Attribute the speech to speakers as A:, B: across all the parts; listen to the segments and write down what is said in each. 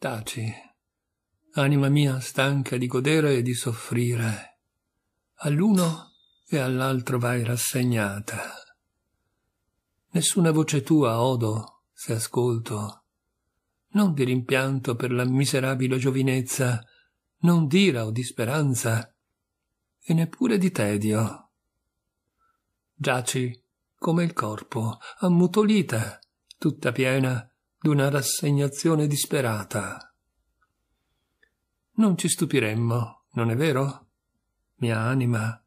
A: Taci, anima mia stanca di godere e di soffrire, all'uno e all'altro vai rassegnata. Nessuna voce tua odo, se ascolto, non di rimpianto per la miserabile giovinezza, non d'ira o di speranza, e neppure di tedio. Giaci come il corpo, ammutolita, tutta piena, d'una rassegnazione disperata. Non ci stupiremmo, non è vero? Mia anima,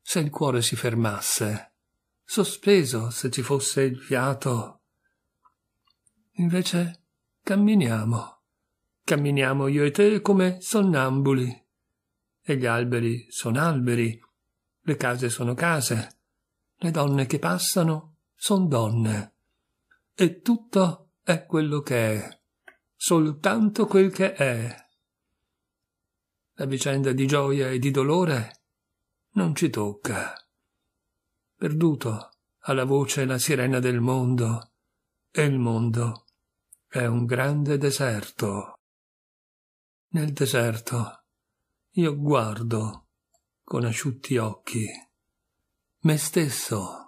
A: se il cuore si fermasse, sospeso se ci fosse il fiato. Invece camminiamo, camminiamo io e te come sonnambuli. E gli alberi sono alberi, le case sono case, le donne che passano sono donne. E tutto è quello che è, soltanto quel che è. La vicenda di gioia e di dolore non ci tocca. Perduto alla voce la sirena del mondo, e il mondo è un grande deserto. Nel deserto io guardo con asciutti occhi me stesso.